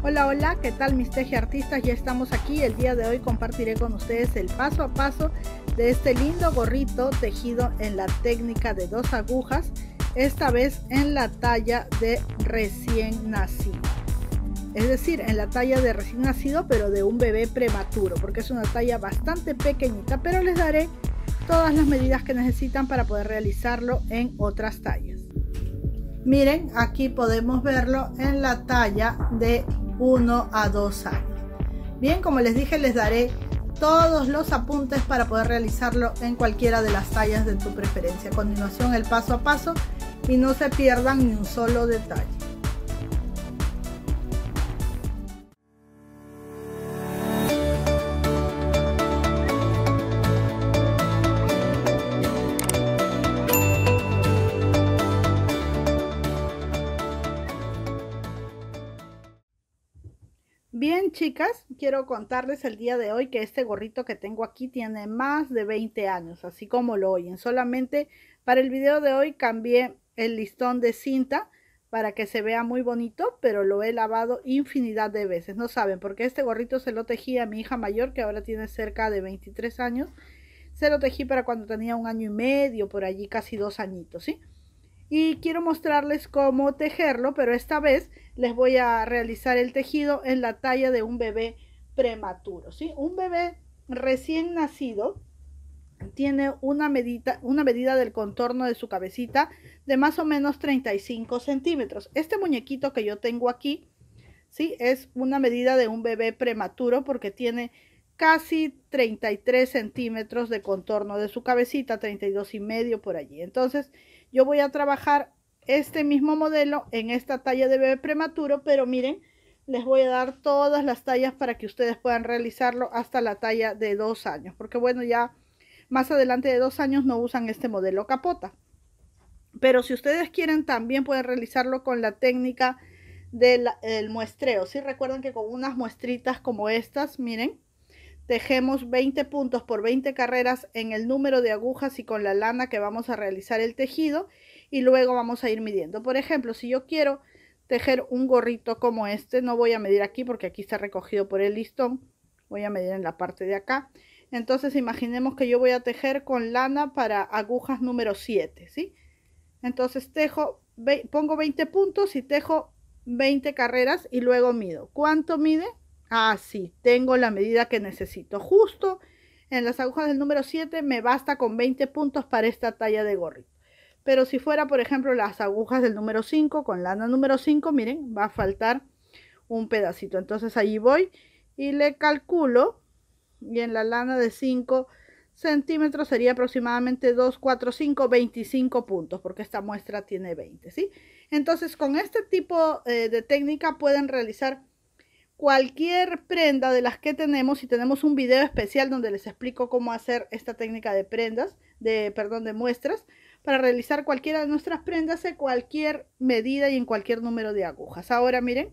Hola, hola, ¿qué tal mis teje artistas? Ya estamos aquí. El día de hoy compartiré con ustedes el paso a paso de este lindo gorrito tejido en la técnica de dos agujas, esta vez en la talla de recién nacido. Es decir, en la talla de recién nacido, pero de un bebé prematuro, porque es una talla bastante pequeñita, pero les daré todas las medidas que necesitan para poder realizarlo en otras tallas. Miren, aquí podemos verlo en la talla de 1 a 2 años. Bien, como les dije, les daré todos los apuntes para poder realizarlo en cualquiera de las tallas de tu preferencia. A continuación el paso a paso y no se pierdan ni un solo detalle. quiero contarles el día de hoy que este gorrito que tengo aquí tiene más de 20 años, así como lo oyen. Solamente para el video de hoy cambié el listón de cinta para que se vea muy bonito, pero lo he lavado infinidad de veces. No saben, porque este gorrito se lo tejí a mi hija mayor, que ahora tiene cerca de 23 años. Se lo tejí para cuando tenía un año y medio, por allí casi dos añitos, ¿sí? sí y quiero mostrarles cómo tejerlo, pero esta vez les voy a realizar el tejido en la talla de un bebé prematuro, ¿sí? Un bebé recién nacido tiene una medida, una medida del contorno de su cabecita de más o menos 35 centímetros. Este muñequito que yo tengo aquí, ¿sí? Es una medida de un bebé prematuro porque tiene casi 33 centímetros de contorno de su cabecita, 32 y medio por allí. Entonces, yo voy a trabajar este mismo modelo en esta talla de bebé prematuro, pero miren, les voy a dar todas las tallas para que ustedes puedan realizarlo hasta la talla de dos años, porque bueno, ya más adelante de dos años no usan este modelo capota. Pero si ustedes quieren, también pueden realizarlo con la técnica del muestreo. Si recuerdan que con unas muestritas como estas, miren, Tejemos 20 puntos por 20 carreras en el número de agujas y con la lana que vamos a realizar el tejido y luego vamos a ir midiendo. Por ejemplo, si yo quiero tejer un gorrito como este, no voy a medir aquí porque aquí está recogido por el listón, voy a medir en la parte de acá. Entonces imaginemos que yo voy a tejer con lana para agujas número 7, ¿sí? Entonces tejo, pongo 20 puntos y tejo 20 carreras y luego mido. ¿Cuánto mide? Así, ah, tengo la medida que necesito. Justo en las agujas del número 7 me basta con 20 puntos para esta talla de gorrito. Pero si fuera, por ejemplo, las agujas del número 5 con lana número 5, miren, va a faltar un pedacito. Entonces allí voy y le calculo y en la lana de 5 centímetros sería aproximadamente 2, 4, 5, 25 puntos, porque esta muestra tiene 20, ¿sí? Entonces, con este tipo eh, de técnica pueden realizar cualquier prenda de las que tenemos y tenemos un video especial donde les explico cómo hacer esta técnica de prendas, de perdón, de muestras para realizar cualquiera de nuestras prendas en cualquier medida y en cualquier número de agujas. Ahora miren,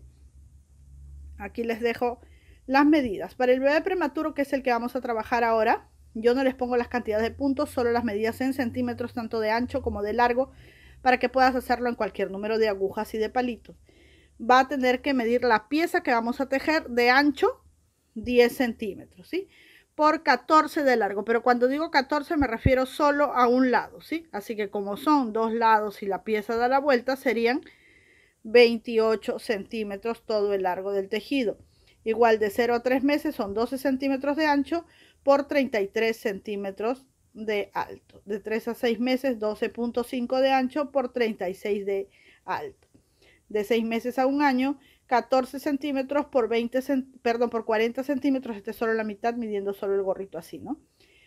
aquí les dejo las medidas. Para el bebé prematuro, que es el que vamos a trabajar ahora, yo no les pongo las cantidades de puntos, solo las medidas en centímetros, tanto de ancho como de largo, para que puedas hacerlo en cualquier número de agujas y de palitos va a tener que medir la pieza que vamos a tejer de ancho 10 centímetros, ¿sí? Por 14 de largo, pero cuando digo 14 me refiero solo a un lado, ¿sí? Así que como son dos lados y la pieza da la vuelta, serían 28 centímetros todo el largo del tejido. Igual de 0 a 3 meses son 12 centímetros de ancho por 33 centímetros de alto. De 3 a 6 meses 12.5 de ancho por 36 de alto de 6 meses a un año, 14 centímetros por, 20 perdón, por 40 centímetros, este es solo la mitad, midiendo solo el gorrito así, ¿no?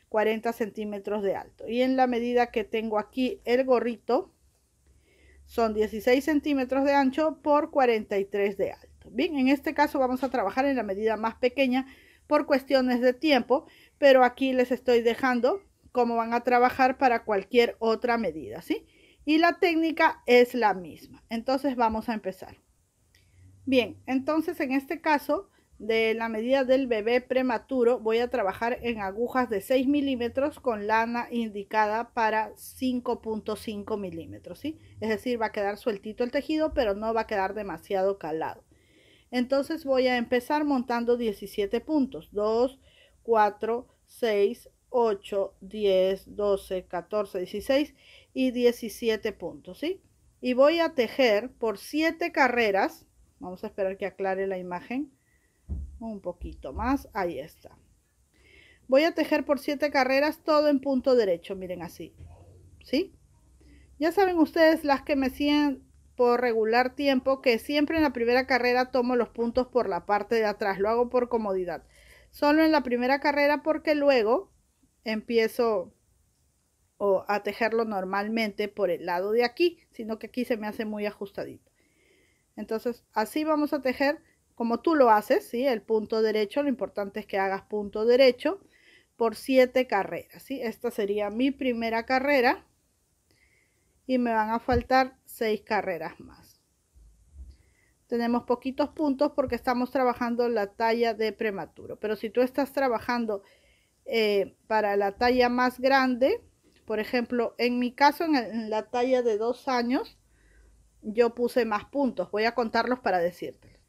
40 centímetros de alto. Y en la medida que tengo aquí el gorrito, son 16 centímetros de ancho por 43 de alto. Bien, en este caso vamos a trabajar en la medida más pequeña por cuestiones de tiempo, pero aquí les estoy dejando cómo van a trabajar para cualquier otra medida, ¿sí? y la técnica es la misma. Entonces vamos a empezar. Bien, entonces en este caso de la medida del bebé prematuro voy a trabajar en agujas de 6 milímetros con lana indicada para 5.5 milímetros, ¿sí? Es decir, va a quedar sueltito el tejido, pero no va a quedar demasiado calado. Entonces voy a empezar montando 17 puntos, 2, 4, 6, 8, 10, 12, 14, 16 y 17 puntos, ¿sí? Y voy a tejer por 7 carreras, vamos a esperar que aclare la imagen un poquito más, ahí está. Voy a tejer por 7 carreras todo en punto derecho, miren así, ¿sí? Ya saben ustedes las que me siguen por regular tiempo que siempre en la primera carrera tomo los puntos por la parte de atrás, lo hago por comodidad. Solo en la primera carrera porque luego empiezo o a tejerlo normalmente por el lado de aquí, sino que aquí se me hace muy ajustadito. Entonces, así vamos a tejer como tú lo haces, ¿sí? El punto derecho, lo importante es que hagas punto derecho por siete carreras, ¿sí? Esta sería mi primera carrera y me van a faltar seis carreras más. Tenemos poquitos puntos porque estamos trabajando la talla de prematuro, pero si tú estás trabajando eh, para la talla más grande, por ejemplo, en mi caso, en la talla de dos años, yo puse más puntos. Voy a contarlos para decírtelos.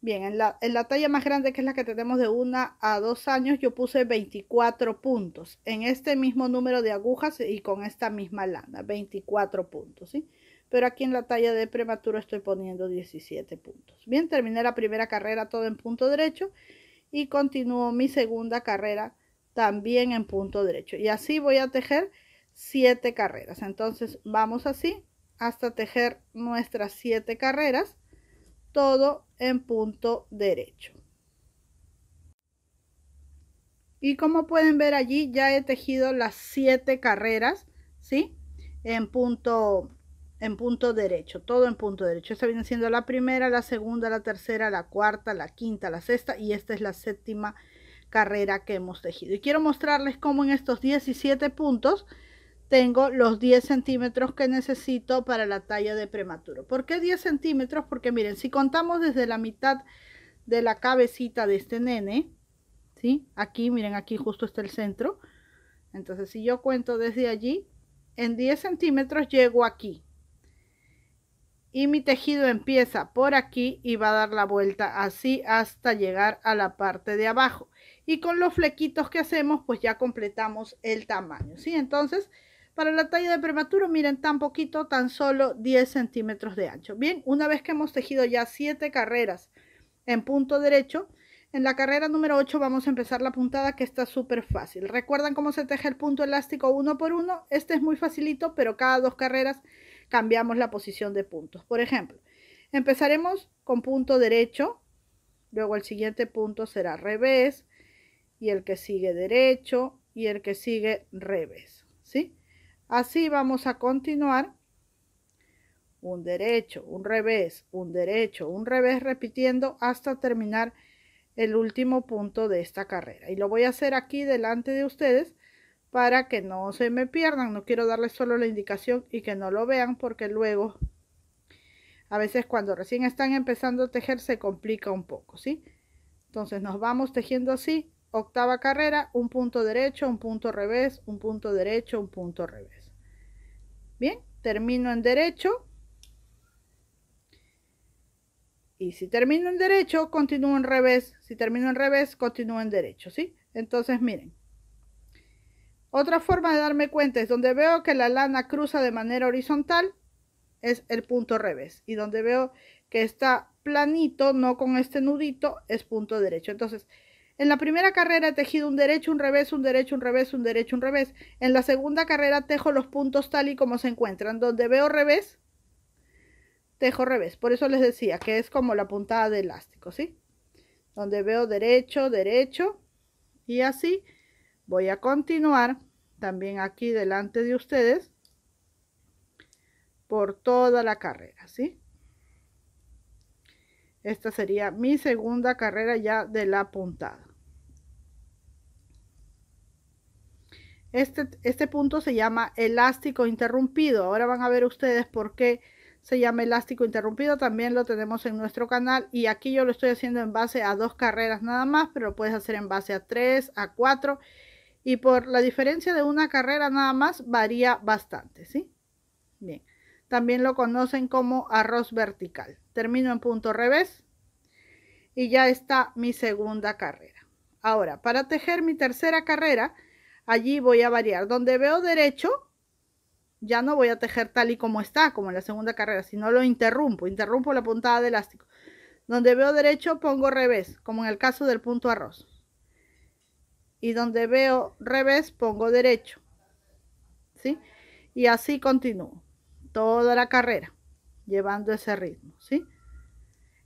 Bien, en la, talla más grande, que es la que tenemos de una a dos años, yo puse 24 puntos en este mismo número de agujas y con esta misma lana, 24 puntos, ¿sí? Pero aquí en la talla de prematuro estoy poniendo 17 puntos. Bien, terminé la primera carrera todo en punto derecho y continúo mi segunda carrera también en punto derecho. Y así voy a tejer siete carreras. Entonces vamos así hasta tejer nuestras siete carreras, todo en punto derecho. Y como pueden ver allí ya he tejido las siete carreras, ¿sí? En punto en punto derecho, todo en punto derecho. Esta viene siendo la primera, la segunda, la tercera, la cuarta, la quinta, la sexta y esta es la séptima carrera que hemos tejido. Y quiero mostrarles cómo en estos 17 puntos tengo los 10 centímetros que necesito para la talla de prematuro. ¿Por qué 10 centímetros? Porque miren, si contamos desde la mitad de la cabecita de este nene, ¿sí? Aquí, miren, aquí justo está el centro. Entonces, si yo cuento desde allí, en 10 centímetros llego aquí. Y mi tejido empieza por aquí y va a dar la vuelta así hasta llegar a la parte de abajo. Y con los flequitos que hacemos, pues ya completamos el tamaño, ¿sí? Entonces, para la talla de prematuro, miren, tan poquito, tan solo 10 centímetros de ancho. Bien, una vez que hemos tejido ya 7 carreras en punto derecho, en la carrera número 8 vamos a empezar la puntada que está súper fácil. ¿Recuerdan cómo se teje el punto elástico uno por uno? Este es muy facilito, pero cada dos carreras cambiamos la posición de puntos. Por ejemplo, empezaremos con punto derecho, luego el siguiente punto será revés, y el que sigue derecho, y el que sigue revés, ¿sí? Así vamos a continuar. Un derecho, un revés, un derecho, un revés, repitiendo hasta terminar el último punto de esta carrera. Y lo voy a hacer aquí delante de ustedes para que no se me pierdan. No quiero darles solo la indicación y que no lo vean porque luego a veces cuando recién están empezando a tejer se complica un poco, ¿sí? Entonces nos vamos tejiendo así, octava carrera, un punto derecho, un punto revés, un punto derecho, un punto revés. Bien, termino en derecho. Y si termino en derecho, continúo en revés. Si termino en revés, continúo en derecho, ¿sí? Entonces, miren. Otra forma de darme cuenta es donde veo que la lana cruza de manera horizontal, es el punto revés. Y donde veo que está planito, no con este nudito, es punto derecho. Entonces, en la primera carrera he tejido un derecho, un revés, un derecho, un revés, un derecho, un revés. En la segunda carrera tejo los puntos tal y como se encuentran. Donde veo revés, tejo revés. Por eso les decía que es como la puntada de elástico, ¿sí? Donde veo derecho, derecho. Y así voy a continuar también aquí delante de ustedes por toda la carrera, ¿sí? Esta sería mi segunda carrera ya de la puntada. Este, este, punto se llama elástico interrumpido. Ahora van a ver ustedes por qué se llama elástico interrumpido. También lo tenemos en nuestro canal y aquí yo lo estoy haciendo en base a dos carreras nada más, pero lo puedes hacer en base a tres, a cuatro. Y por la diferencia de una carrera nada más varía bastante, ¿sí? Bien. También lo conocen como arroz vertical. Termino en punto revés y ya está mi segunda carrera. Ahora, para tejer mi tercera carrera, allí voy a variar. Donde veo derecho, ya no voy a tejer tal y como está, como en la segunda carrera, sino lo interrumpo, interrumpo la puntada de elástico. Donde veo derecho pongo revés, como en el caso del punto arroz. Y donde veo revés pongo derecho. ¿Sí? Y así continúo toda la carrera, llevando ese ritmo, ¿sí?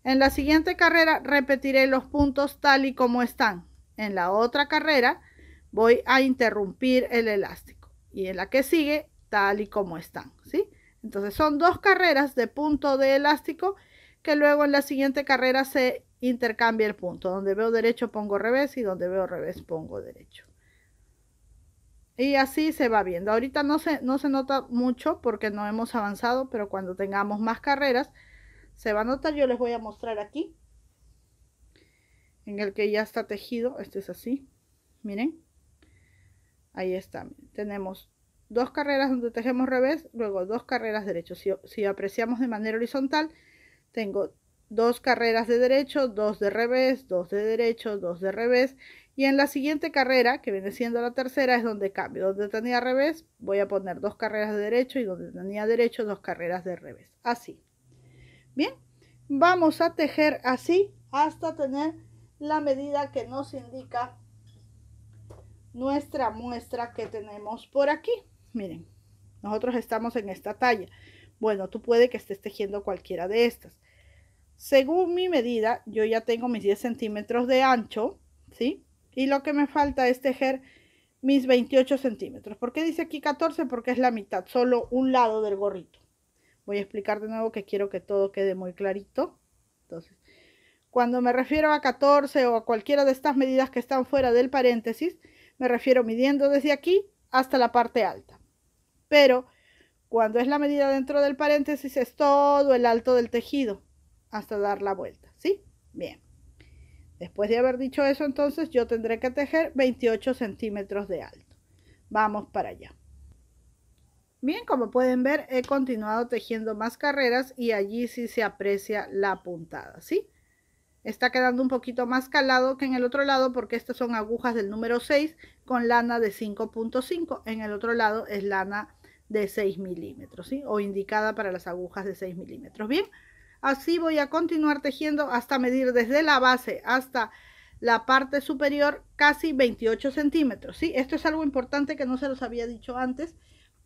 En la siguiente carrera repetiré los puntos tal y como están. En la otra carrera voy a interrumpir el elástico y en la que sigue tal y como están, ¿sí? Entonces son dos carreras de punto de elástico que luego en la siguiente carrera se intercambia el punto. Donde veo derecho pongo revés y donde veo revés pongo derecho. Y así se va viendo. Ahorita no se, no se nota mucho porque no hemos avanzado, pero cuando tengamos más carreras se va a notar. Yo les voy a mostrar aquí en el que ya está tejido. Este es así. Miren. Ahí está. Tenemos dos carreras donde tejemos revés, luego dos carreras derecho. Si, si, apreciamos de manera horizontal, tengo dos carreras de derecho, dos de revés, dos de derecho, dos de revés. Y en la siguiente carrera, que viene siendo la tercera, es donde cambio. Donde tenía revés, voy a poner dos carreras de derecho y donde tenía derecho, dos carreras de revés. Así. Bien, vamos a tejer así hasta tener la medida que nos indica nuestra muestra que tenemos por aquí. Miren, nosotros estamos en esta talla. Bueno, tú puede que estés tejiendo cualquiera de estas. Según mi medida, yo ya tengo mis 10 centímetros de ancho, ¿sí? Y lo que me falta es tejer mis 28 centímetros. ¿Por qué dice aquí 14? Porque es la mitad, solo un lado del gorrito. Voy a explicar de nuevo que quiero que todo quede muy clarito. Entonces, cuando me refiero a 14 o a cualquiera de estas medidas que están fuera del paréntesis, me refiero midiendo desde aquí hasta la parte alta. Pero cuando es la medida dentro del paréntesis es todo el alto del tejido hasta dar la vuelta, ¿sí? Bien. Después de haber dicho eso, entonces yo tendré que tejer 28 centímetros de alto. Vamos para allá. Bien, como pueden ver, he continuado tejiendo más carreras y allí sí se aprecia la puntada, ¿sí? Está quedando un poquito más calado que en el otro lado porque estas son agujas del número 6 con lana de 5.5. En el otro lado es lana de 6 milímetros, ¿sí? O indicada para las agujas de 6 milímetros. Bien, así voy a continuar tejiendo hasta medir desde la base hasta la parte superior casi 28 centímetros, ¿sí? Esto es algo importante que no se los había dicho antes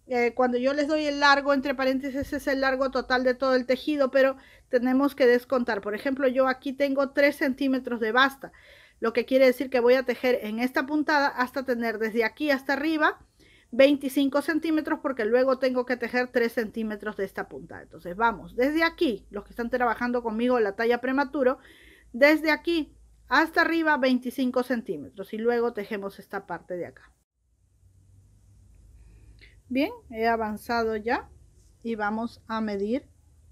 eh, cuando yo les doy el largo, entre paréntesis, es el largo total de todo el tejido, pero tenemos que descontar. Por ejemplo, yo aquí tengo 3 centímetros de basta, lo que quiere decir que voy a tejer en esta puntada hasta tener desde aquí hasta arriba 25 centímetros, porque luego tengo que tejer 3 centímetros de esta puntada. Entonces, vamos, desde aquí, los que están trabajando conmigo la talla prematuro, desde aquí hasta arriba 25 centímetros y luego tejemos esta parte de acá. Bien, he avanzado ya y vamos a medir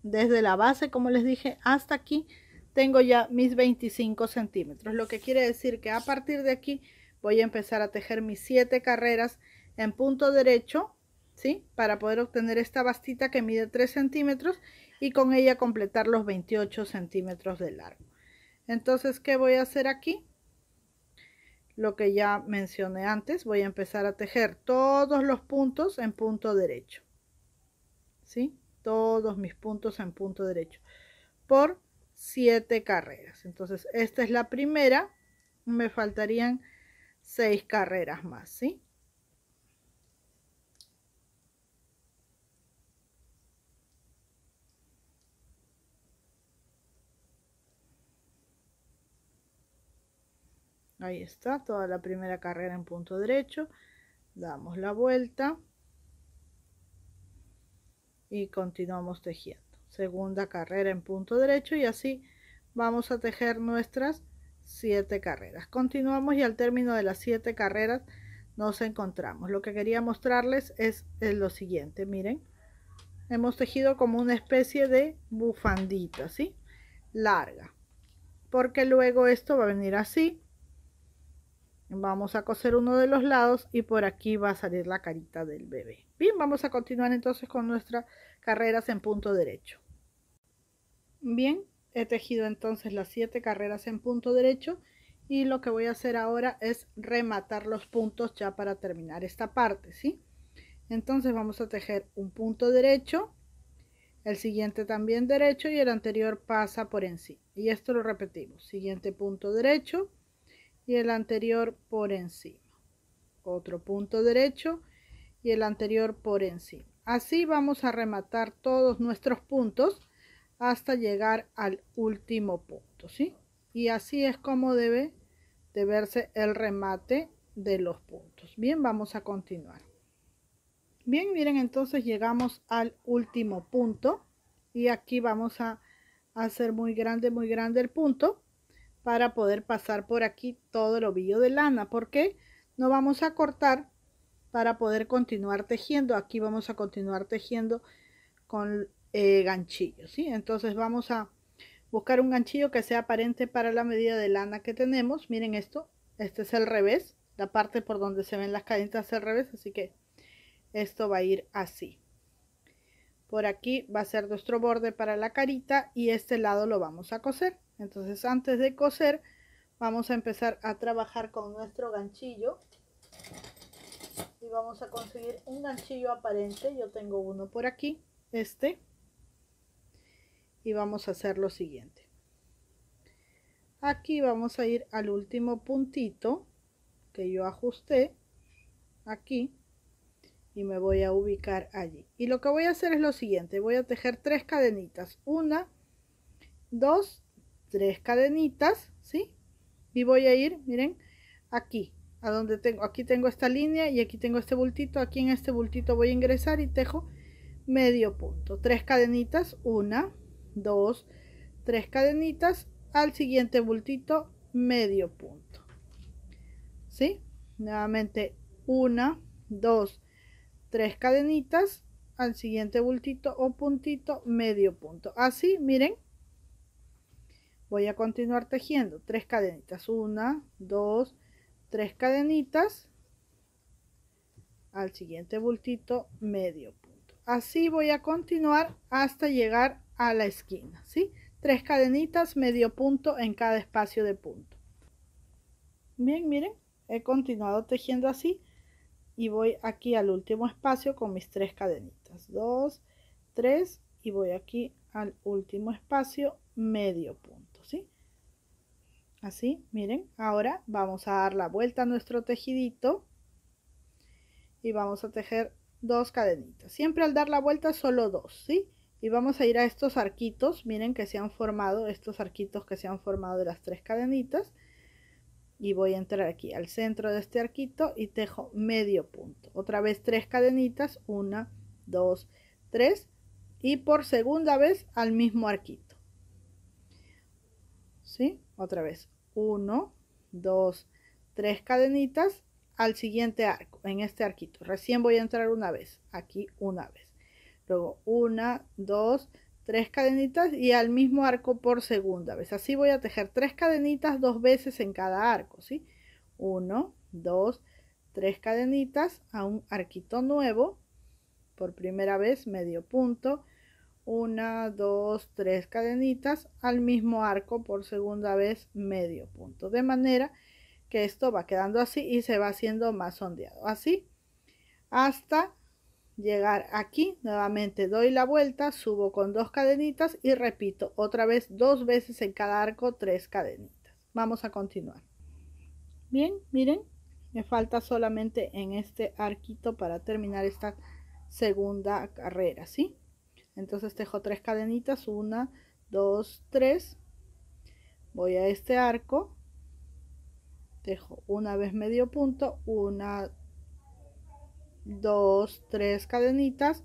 desde la base, como les dije, hasta aquí tengo ya mis 25 centímetros, lo que quiere decir que a partir de aquí voy a empezar a tejer mis 7 carreras en punto derecho, ¿sí? Para poder obtener esta bastita que mide 3 centímetros y con ella completar los 28 centímetros de largo. Entonces, ¿qué voy a hacer aquí? lo que ya mencioné antes, voy a empezar a tejer todos los puntos en punto derecho. ¿Sí? Todos mis puntos en punto derecho. Por siete carreras. Entonces, esta es la primera. Me faltarían seis carreras más, ¿sí? Ahí está, toda la primera carrera en punto derecho. Damos la vuelta. Y continuamos tejiendo. Segunda carrera en punto derecho y así vamos a tejer nuestras siete carreras. Continuamos y al término de las siete carreras nos encontramos. Lo que quería mostrarles es, lo siguiente, miren. Hemos tejido como una especie de bufandita, ¿sí? Larga. Porque luego esto va a venir así Vamos a coser uno de los lados y por aquí va a salir la carita del bebé. Bien, vamos a continuar entonces con nuestras carreras en punto derecho. Bien, he tejido entonces las siete carreras en punto derecho y lo que voy a hacer ahora es rematar los puntos ya para terminar esta parte, ¿sí? Entonces vamos a tejer un punto derecho, el siguiente también derecho y el anterior pasa por encima. Y esto lo repetimos, siguiente punto derecho, y el anterior por encima. Otro punto derecho y el anterior por encima. Así vamos a rematar todos nuestros puntos hasta llegar al último punto, ¿sí? Y así es como debe de verse el remate de los puntos. Bien, vamos a continuar. Bien, miren, entonces llegamos al último punto y aquí vamos a hacer muy grande, muy grande el punto para poder pasar por aquí todo el ovillo de lana. porque No vamos a cortar para poder continuar tejiendo. Aquí vamos a continuar tejiendo con eh, ganchillo, ¿sí? Entonces vamos a buscar un ganchillo que sea aparente para la medida de lana que tenemos. Miren esto, este es el revés, la parte por donde se ven las cadenas es revés, así que esto va a ir así por aquí va a ser nuestro borde para la carita y este lado lo vamos a coser entonces antes de coser vamos a empezar a trabajar con nuestro ganchillo y vamos a conseguir un ganchillo aparente yo tengo uno por aquí este y vamos a hacer lo siguiente aquí vamos a ir al último puntito que yo ajusté aquí y me voy a ubicar allí. Y lo que voy a hacer es lo siguiente, voy a tejer tres cadenitas, una, dos, tres cadenitas, ¿sí? Y voy a ir, miren, aquí, a donde tengo, aquí tengo esta línea y aquí tengo este bultito, aquí en este bultito voy a ingresar y tejo medio punto, tres cadenitas, una, dos, tres cadenitas, al siguiente bultito, medio punto, ¿sí? Nuevamente, una, dos, tres cadenitas al siguiente bultito o puntito medio punto así miren voy a continuar tejiendo tres cadenitas una dos tres cadenitas al siguiente bultito medio punto así voy a continuar hasta llegar a la esquina ¿sí? tres cadenitas medio punto en cada espacio de punto bien miren he continuado tejiendo así y voy aquí al último espacio con mis tres cadenitas 2 3 y voy aquí al último espacio medio punto sí así miren ahora vamos a dar la vuelta a nuestro tejidito y vamos a tejer dos cadenitas siempre al dar la vuelta solo dos sí y vamos a ir a estos arquitos miren que se han formado estos arquitos que se han formado de las tres cadenitas y voy a entrar aquí al centro de este arquito y tejo medio punto otra vez tres cadenitas una dos tres y por segunda vez al mismo arquito ¿sí? otra vez uno dos tres cadenitas al siguiente arco en este arquito recién voy a entrar una vez aquí una vez luego una dos tres cadenitas y al mismo arco por segunda vez. Así voy a tejer tres cadenitas dos veces en cada arco, ¿sí? Uno, dos, tres cadenitas a un arquito nuevo. Por primera vez medio punto. Una, dos, tres cadenitas al mismo arco por segunda vez medio punto. De manera que esto va quedando así y se va haciendo más ondeado. Así hasta llegar aquí, nuevamente doy la vuelta, subo con dos cadenitas y repito otra vez dos veces en cada arco tres cadenitas. Vamos a continuar. Bien, miren, me falta solamente en este arquito para terminar esta segunda carrera, ¿sí? Entonces tejo tres cadenitas, una, dos, tres. Voy a este arco, tejo una vez medio punto, una, 2, 3 cadenitas,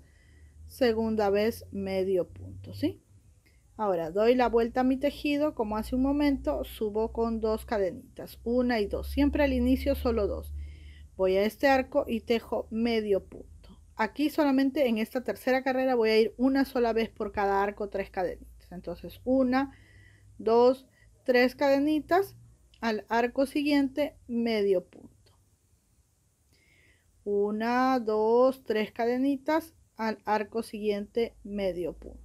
segunda vez medio punto, ¿sí? Ahora doy la vuelta a mi tejido como hace un momento, subo con dos cadenitas, una y dos, siempre al inicio solo dos. Voy a este arco y tejo medio punto. Aquí solamente en esta tercera carrera voy a ir una sola vez por cada arco, tres cadenitas. Entonces una, dos, tres cadenitas, al arco siguiente medio punto una, dos, tres cadenitas al arco siguiente medio punto.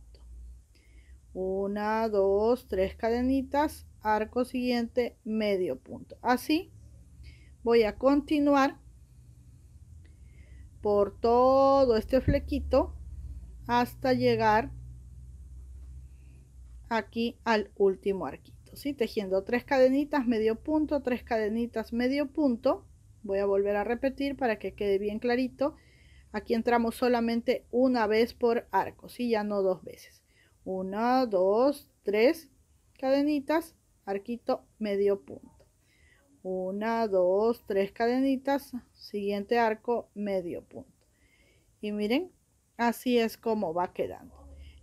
Una, dos, tres cadenitas, arco siguiente medio punto. Así voy a continuar por todo este flequito hasta llegar aquí al último arquito, Si, Tejiendo tres cadenitas, medio punto, tres cadenitas, medio punto Voy a volver a repetir para que quede bien clarito. Aquí entramos solamente una vez por arco, y Ya no dos veces. Una, dos, tres cadenitas, arquito, medio punto. Una, dos, tres cadenitas, siguiente arco, medio punto. Y miren, así es como va quedando.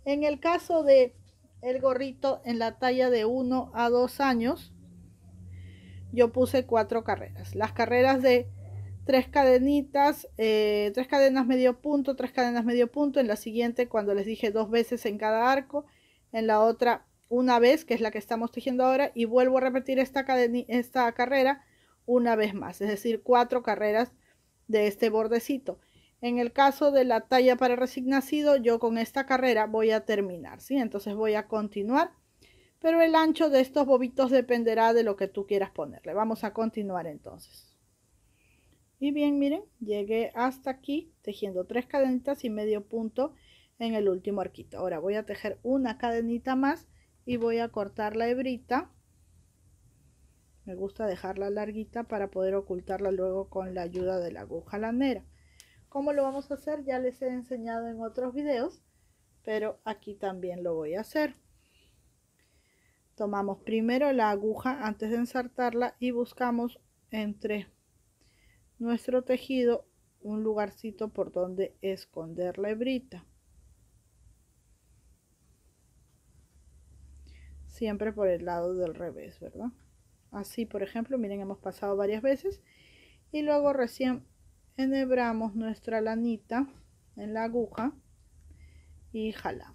En el caso de el gorrito en la talla de 1 a 2 años, yo puse cuatro carreras. Las carreras de tres cadenitas, eh, tres cadenas medio punto, tres cadenas medio punto. En la siguiente, cuando les dije dos veces en cada arco, en la otra una vez, que es la que estamos tejiendo ahora, y vuelvo a repetir esta, esta carrera una vez más, es decir, cuatro carreras de este bordecito. En el caso de la talla para resignacido yo con esta carrera voy a terminar, ¿sí? Entonces voy a continuar pero el ancho de estos bobitos dependerá de lo que tú quieras ponerle. Vamos a continuar entonces. Y bien, miren, llegué hasta aquí tejiendo tres cadenitas y medio punto en el último arquito. Ahora voy a tejer una cadenita más y voy a cortar la hebrita. Me gusta dejarla larguita para poder ocultarla luego con la ayuda de la aguja lanera. ¿Cómo lo vamos a hacer? Ya les he enseñado en otros videos, pero aquí también lo voy a hacer. Tomamos primero la aguja antes de ensartarla y buscamos entre nuestro tejido un lugarcito por donde esconder la hebrita. Siempre por el lado del revés, ¿verdad? Así, por ejemplo, miren, hemos pasado varias veces y luego recién enhebramos nuestra lanita en la aguja y jalamos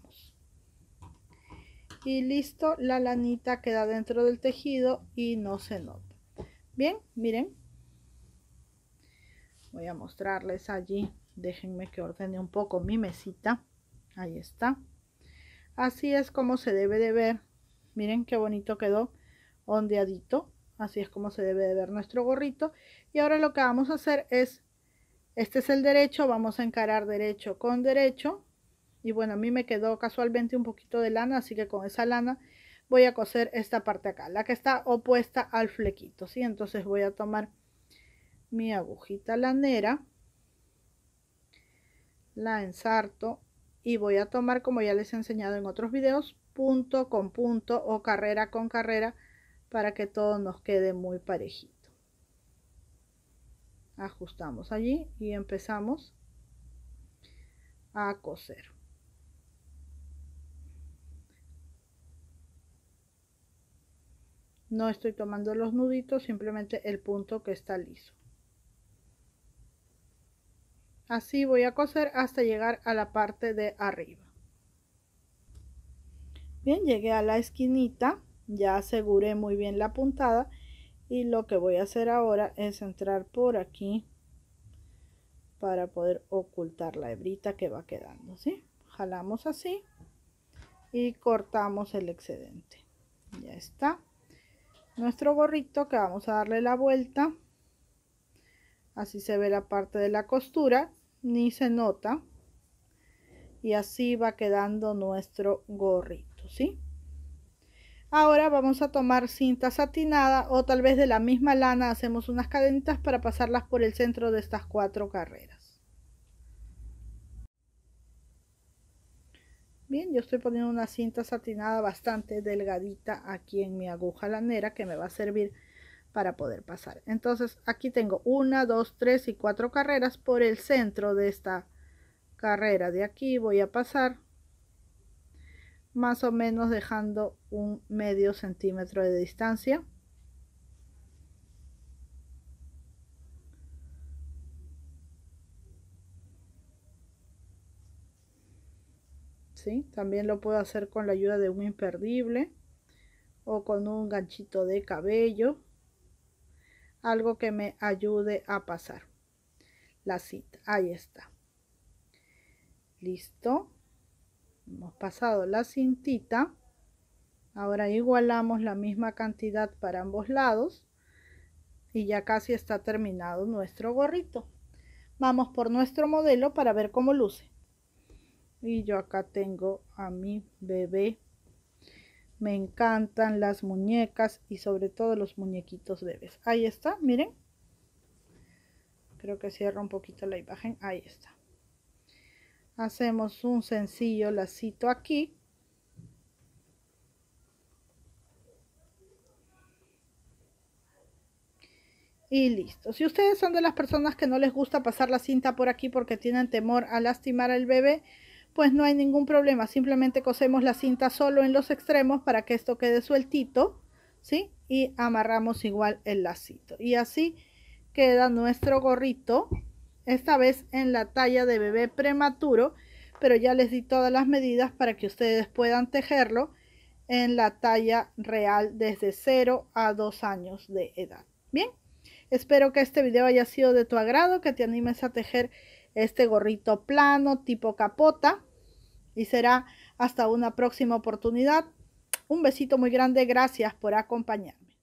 y listo la lanita queda dentro del tejido y no se nota bien miren voy a mostrarles allí déjenme que ordene un poco mi mesita ahí está así es como se debe de ver miren qué bonito quedó ondeadito así es como se debe de ver nuestro gorrito y ahora lo que vamos a hacer es este es el derecho vamos a encarar derecho con derecho y bueno, a mí me quedó casualmente un poquito de lana, así que con esa lana voy a coser esta parte acá, la que está opuesta al flequito, ¿sí? Entonces voy a tomar mi agujita lanera, la ensarto y voy a tomar, como ya les he enseñado en otros videos, punto con punto o carrera con carrera para que todo nos quede muy parejito. Ajustamos allí y empezamos a coser. no estoy tomando los nuditos simplemente el punto que está liso así voy a coser hasta llegar a la parte de arriba bien llegué a la esquinita ya aseguré muy bien la puntada y lo que voy a hacer ahora es entrar por aquí para poder ocultar la hebrita que va quedando ¿sí? jalamos así y cortamos el excedente ya está nuestro gorrito que vamos a darle la vuelta así se ve la parte de la costura ni se nota y así va quedando nuestro gorrito ¿sí? ahora vamos a tomar cinta satinada o tal vez de la misma lana hacemos unas cadenitas para pasarlas por el centro de estas cuatro carreras Bien, yo estoy poniendo una cinta satinada bastante delgadita aquí en mi aguja lanera que me va a servir para poder pasar. Entonces aquí tengo una, dos, tres y cuatro carreras por el centro de esta carrera de aquí. Voy a pasar más o menos dejando un medio centímetro de distancia. También lo puedo hacer con la ayuda de un imperdible o con un ganchito de cabello. Algo que me ayude a pasar la cita. Ahí está. Listo. Hemos pasado la cintita. Ahora igualamos la misma cantidad para ambos lados. Y ya casi está terminado nuestro gorrito. Vamos por nuestro modelo para ver cómo luce y yo acá tengo a mi bebé. Me encantan las muñecas y sobre todo los muñequitos bebés. Ahí está, miren. Creo que cierro un poquito la imagen. Ahí está. Hacemos un sencillo lacito aquí. y listo. Si ustedes son de las personas que no les gusta pasar la cinta por aquí porque tienen temor a lastimar al bebé, pues no hay ningún problema. Simplemente cosemos la cinta solo en los extremos para que esto quede sueltito, ¿sí? Y amarramos igual el lacito. Y así queda nuestro gorrito, esta vez en la talla de bebé prematuro, pero ya les di todas las medidas para que ustedes puedan tejerlo en la talla real desde 0 a 2 años de edad. Bien, espero que este video haya sido de tu agrado, que te animes a tejer este gorrito plano tipo capota y será hasta una próxima oportunidad. Un besito muy grande, gracias por acompañarme.